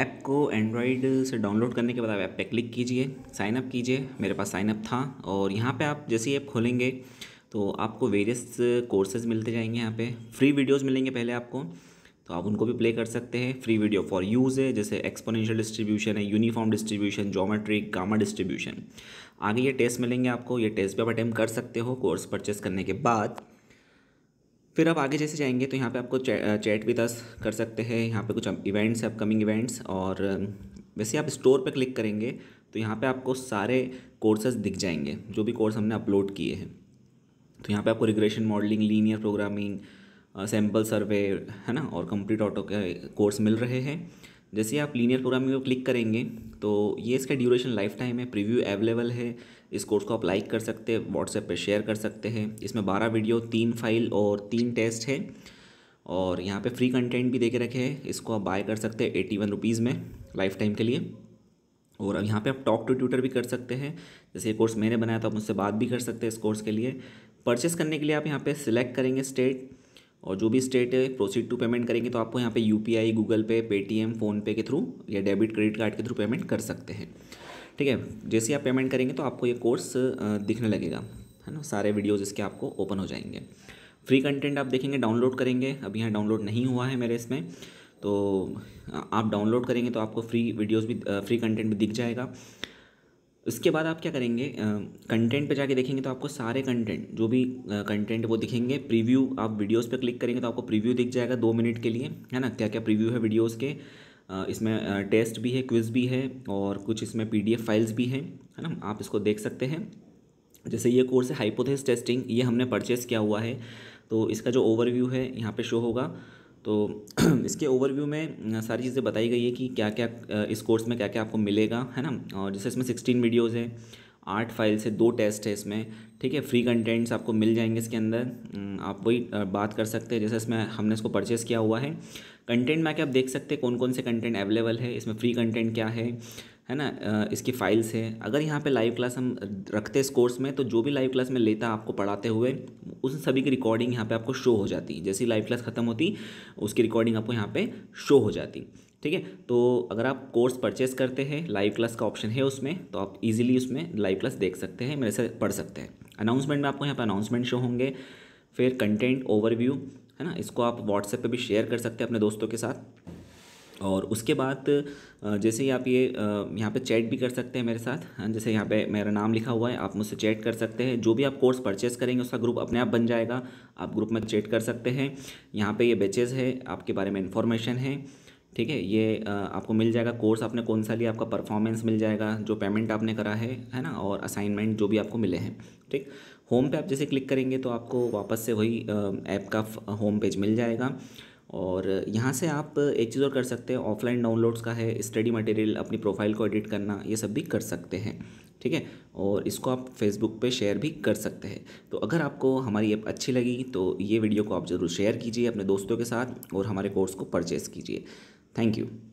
app को Android से download करने के बाद आप ऐप पे क्लिक कीजिए साइनअप कीजिए मेरे पास साइनअप था और यहाँ पे आप जैसे ही ऐप खोलेंगे तो आपको वेरियस कोर्सेज मिलते जाएंगे यहाँ पे फ्री वीडियोस मिलेंगे पहले आपको तो आप उनको भी प्ले कर सकते हैं फ्री वीडियो फॉर यूज़ है जैसे एक्सपोनेंशियल डिस्ट्रीब्यूशन है uniform distribution geometry gamma distribution आगे ये टेस्ट मिलेंगे आपको ये टेस्ट भी आप अटैम्प्ट कर सकते हो कोर्स परचेस करने के बाद फिर आप आगे जैसे जाएंगे तो यहाँ पे आपको चै, चैट विद अस कर सकते हैं यहाँ पे कुछ इवेंट्स अपकमिंग इवेंट्स और वैसे आप स्टोर पे क्लिक करेंगे तो यहाँ पे आपको सारे कोर्सेज दिख जाएंगे जो भी कोर्स हमने अपलोड किए हैं तो यहाँ पे आपको regression modelling linear programming sample survey है ना और कंप्लीट ऑटो के कोर्स मिल रहे हैं जैसे आप लीनियर प्रोग्रामिंग पर क्लिक करेंगे तो ये इसका ड्यूरेशन लाइफ टाइम है प्रीव्यू अवेलेबल है इस कोर्स को आप लाइक कर सकते हैं व्हाट्सएप पे शेयर कर सकते हैं इसमें बारह वीडियो तीन फाइल और तीन टेस्ट है और यहाँ पे फ्री कंटेंट भी दे के रखे हैं इसको आप बाय कर सकते हैं एटी वन रुपीज़ में लाइफ टाइम के लिए और यहाँ पर आप टॉक टू ट्यूटर भी कर सकते हैं जैसे ये कोर्स मैंने बनाया था आप मुझसे बात भी कर सकते हैं इस कोर्स के लिए परचेस करने के लिए आप यहाँ पर सिलेक्ट करेंगे स्टेट और जो भी स्टेट है प्रोसीड टू पेमेंट करेंगे तो आपको यहाँ पे U P I Google Pay Paytm PhonePe के थ्रू या डेबिट क्रेडिट कार्ड के थ्रू पेमेंट कर सकते हैं ठीक है जैसे आप पेमेंट करेंगे तो आपको ये कोर्स दिखने लगेगा है ना सारे वीडियोज़ इसके आपको ओपन हो जाएंगे फ्री कंटेंट आप देखेंगे डाउनलोड करेंगे अभी यहाँ डाउनलोड नहीं हुआ है मेरे इसमें तो आप डाउनलोड करेंगे तो आपको फ्री वीडियोज़ भी फ्री कंटेंट भी दिख जाएगा उसके बाद आप क्या करेंगे कंटेंट पे जाके देखेंगे तो आपको सारे कंटेंट जो भी कंटेंट वो दिखेंगे प्रीव्यू आप वीडियोस पे क्लिक करेंगे तो आपको प्रीव्यू दिख जाएगा दो मिनट के लिए है ना क्या क्या प्रीव्यू है वीडियोस के इसमें टेस्ट भी है क्विज़ भी है और कुछ इसमें पी फाइल्स भी हैं है ना आप इसको देख सकते हैं जैसे ये कोर्स है हाइपोथेस टेस्टिंग ये हमने परचेस किया हुआ है तो इसका जो ओवरव्यू है यहाँ पर शो होगा तो इसके ओवरव्यू में सारी चीज़ें बताई गई है कि क्या क्या इस कोर्स में क्या क्या आपको मिलेगा है ना और जैसे इसमें सिक्सटीन वीडियोज़ हैं आठ फाइल से दो टेस्ट है इसमें ठीक है फ्री कंटेंट्स आपको मिल जाएंगे इसके अंदर आप वही बात कर सकते हैं जैसे इसमें हमने इसको परचेस किया हुआ है कंटेंट में आके आप देख सकते हैं कौन कौन से कंटेंट अवेलेबल है इसमें फ्री कंटेंट क्या है है ना इसकी फाइल्स है अगर यहाँ पे लाइव क्लास हम रखते इस कोर्स में तो जो भी लाइव क्लास में लेता आपको पढ़ाते हुए उन सभी की रिकॉर्डिंग यहाँ पे आपको शो हो जाती जैसे लाइव क्लास ख़त्म होती उसकी रिकॉर्डिंग आपको यहाँ पे शो हो जाती ठीक है तो अगर आप कोर्स परचेस करते हैं लाइव क्लास का ऑप्शन है उसमें तो आप ईजिली उसमें लाइव क्लास देख सकते हैं मेरे से पढ़ सकते हैं अनाउंसमेंट में आपको यहाँ पर अनाउंसमेंट शो होंगे फिर कंटेंट ओवरव्यू है ना इसको आप व्हाट्सएप पर भी शेयर कर सकते हैं अपने दोस्तों के साथ और उसके बाद जैसे ही आप ये यहाँ पे चैट भी कर सकते हैं मेरे साथ हाँ, जैसे यहाँ पे मेरा नाम लिखा हुआ है आप मुझसे चैट कर सकते हैं जो भी आप कोर्स परचेस करेंगे उसका ग्रुप अपने आप बन जाएगा आप ग्रुप में चैट कर सकते हैं यहाँ पे ये बेचेज़ है आपके बारे में इन्फॉर्मेशन है ठीक है ये आपको मिल जाएगा कोर्स आपने कौन सा लिया आपका परफॉर्मेंस मिल जाएगा जो पेमेंट आपने करा है है ना और असाइनमेंट जो भी आपको मिले हैं ठीक होम पे आप जैसे क्लिक करेंगे तो आपको वापस से वही ऐप का होम पेज मिल जाएगा और यहाँ से आप एक चीज़ और कर सकते हैं ऑफलाइन डाउनलोड्स का है स्टडी मटेरियल अपनी प्रोफाइल को एडिट करना ये सब भी कर सकते हैं ठीक है और इसको आप फेसबुक पे शेयर भी कर सकते हैं तो अगर आपको हमारी ऐप अच्छी लगी तो ये वीडियो को आप ज़रूर शेयर कीजिए अपने दोस्तों के साथ और हमारे कोर्स को परचेज़ कीजिए थैंक यू